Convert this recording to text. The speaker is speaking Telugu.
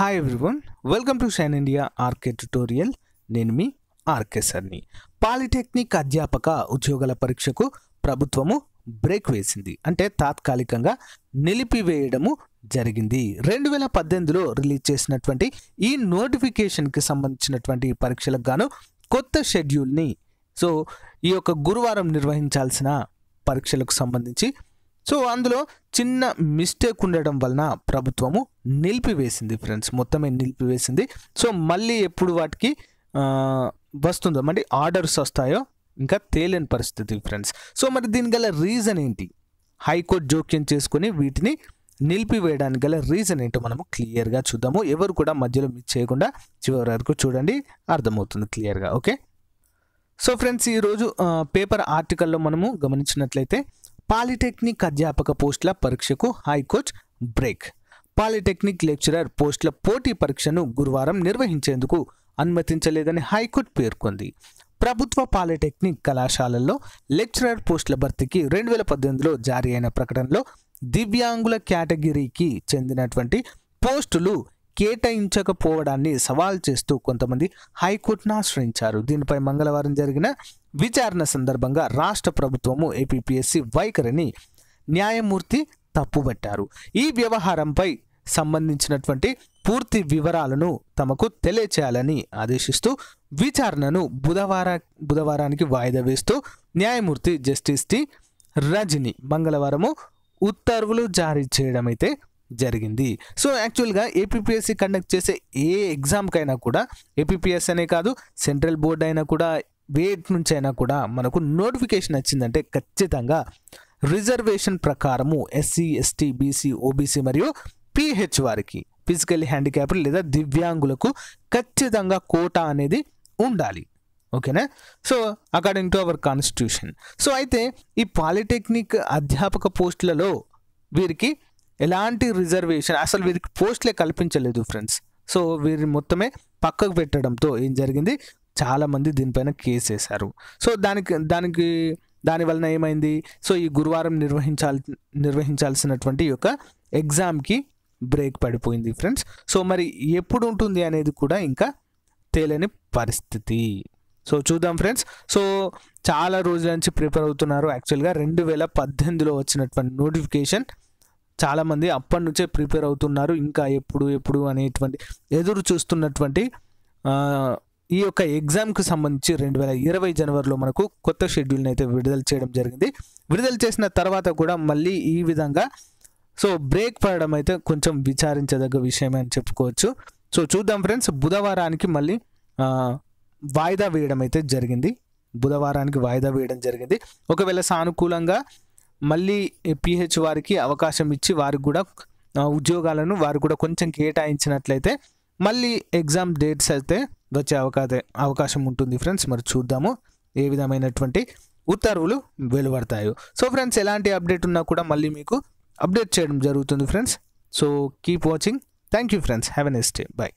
hi everyone welcome to shine India RK tutorial నేను మీ ఆర్కే సర్ని పాలిటెక్నిక్ అధ్యాపక ఉద్యోగాల పరీక్షకు ప్రభుత్వము బ్రేక్ వేసింది అంటే తాత్కాలికంగా నిలిపివేయడము జరిగింది రెండు వేల పద్దెనిమిదిలో రిలీజ్ చేసినటువంటి ఈ నోటిఫికేషన్కి సంబంధించినటువంటి పరీక్షలకు గాను కొత్త షెడ్యూల్ని సో ఈ యొక్క గురువారం నిర్వహించాల్సిన పరీక్షలకు సంబంధించి సో అందులో చిన్న మిస్టేక్ ఉండడం వలన ప్రభుత్వము నిలిపివేసింది ఫ్రెండ్స్ మొత్తమే నిలిపివేసింది సో మళ్ళీ ఎప్పుడు వాటికి వస్తుందో మరి ఆర్డర్స్ వస్తాయో ఇంకా తేలేని పరిస్థితి ఫ్రెండ్స్ సో మరి దీని గల రీజన్ ఏంటి హైకోర్టు జోక్యం చేసుకుని వీటిని నిలిపివేయడానికి గల రీజన్ ఏంటో మనము క్లియర్గా చూద్దాము ఎవరు కూడా మధ్యలో మిస్ చేయకుండా చివరి వరకు చూడండి అర్థమవుతుంది క్లియర్గా ఓకే సో ఫ్రెండ్స్ ఈరోజు పేపర్ ఆర్టికల్లో మనము గమనించినట్లయితే పాలిటెక్నిక్ అధ్యాపక పోస్టుల పరీక్షకు హైకోర్టు బ్రేక్ పాలిటెక్నిక్ లెక్చరర్ పోస్టుల పోటీ పరీక్షను గురువారం నిర్వహించేందుకు అనుమతించలేదని హైకోర్టు పేర్కొంది ప్రభుత్వ పాలిటెక్నిక్ కళాశాలల్లో లెక్చరర్ పోస్టుల భర్తీకి రెండు వేల పద్దెనిమిదిలో జారీ అయిన ప్రకటనలో దివ్యాంగుల కేటగిరీకి చెందినటువంటి పోస్టులు కేటాయించకపోవడాన్ని సవాల్ చేస్తూ కొంతమంది హైకోర్టును ఆశ్రయించారు దీనిపై మంగళవారం జరిగిన విచారణ సందర్భంగా రాష్ట్ర ప్రభుత్వము ఏపీఎస్సి వైఖరిని న్యాయమూర్తి తప్పుబట్టారు ఈ వ్యవహారంపై సంబంధించినటువంటి పూర్తి వివరాలను తమకు తెలియచేయాలని ఆదేశిస్తూ విచారణను బుధవార బుధవారానికి వాయిదా వేస్తూ న్యాయమూర్తి జస్టిస్ టి రజని మంగళవారము ఉత్తర్వులు జారీ చేయడం అయితే జరిగింది సో యాక్చువల్గా ఏపీపీఎస్సీ కండక్ట్ చేసే ఏ ఎగ్జామ్కైనా కూడా ఏపీపీఎస్సీ అనే కాదు సెంట్రల్ బోర్డు అయినా కూడా వేట్ నుంచి అయినా కూడా మనకు నోటిఫికేషన్ వచ్చిందంటే ఖచ్చితంగా రిజర్వేషన్ ప్రకారము ఎస్సీ ఎస్టీ బీసీ ఓబీసీ మరియు పిహెచ్ వారికి ఫిజికల్ హ్యాండిక్యాప్ లేదా దివ్యాంగులకు ఖచ్చితంగా కోటా అనేది ఉండాలి ఓకేనా so according to our constitution so అయితే ఈ పాలిటెక్నిక్ అధ్యాపక పోస్టులలో వీరికి ఎలాంటి రిజర్వేషన్ అసలు వీరికి పోస్టులే కల్పించలేదు ఫ్రెండ్స్ సో వీరిని మొత్తమే పక్కకు పెట్టడంతో ఏం జరిగింది చాలామంది దీనిపైన కేసు వేశారు సో దానికి దానికి దానివలన ఏమైంది సో ఈ గురువారం నిర్వహించాల్ నిర్వహించాల్సినటువంటి యొక్క ఎగ్జామ్కి బ్రేక్ పడిపోయింది ఫ్రెండ్స్ సో మరి ఎప్పుడు ఉంటుంది అనేది కూడా ఇంకా తేలేని పరిస్థితి సో చూద్దాం ఫ్రెండ్స్ సో చాలా రోజుల నుంచి ప్రిపేర్ అవుతున్నారు యాక్చువల్గా రెండు వేల పద్దెనిమిదిలో వచ్చినటువంటి నోటిఫికేషన్ చాలామంది అప్పటి నుంచే ప్రిపేర్ అవుతున్నారు ఇంకా ఎప్పుడు ఎప్పుడు అనేటువంటి ఎదురు చూస్తున్నటువంటి ఈ యొక్క ఎగ్జామ్కి సంబంధించి రెండు వేల ఇరవై జనవరిలో మనకు కొత్త షెడ్యూల్ని అయితే విడుదల చేయడం జరిగింది విడుదల చేసిన తర్వాత కూడా మళ్ళీ ఈ విధంగా సో బ్రేక్ పడడం అయితే కొంచెం విచారించదగ్గ విషయమే అని చెప్పుకోవచ్చు సో చూద్దాం ఫ్రెండ్స్ బుధవారానికి మళ్ళీ వాయిదా వేయడం అయితే జరిగింది బుధవారానికి వాయిదా వేయడం జరిగింది ఒకవేళ సానుకూలంగా మళ్ళీ పిహెచ్ వారికి అవకాశం ఇచ్చి వారికి కూడా ఉద్యోగాలను వారు కూడా కొంచెం కేటాయించినట్లయితే మళ్ళీ ఎగ్జామ్ డేట్స్ అయితే వచ్చే అవకాశ అవకాశం ఉంటుంది ఫ్రెండ్స్ మరి చూద్దాము ఏ విధమైనటువంటి ఉత్తర్వులు వెలువడతాయో సో ఫ్రెండ్స్ ఎలాంటి అప్డేట్ ఉన్నా కూడా మళ్ళీ మీకు అప్డేట్ చేయడం జరుగుతుంది friends so keep watching thank you friends have a next day bye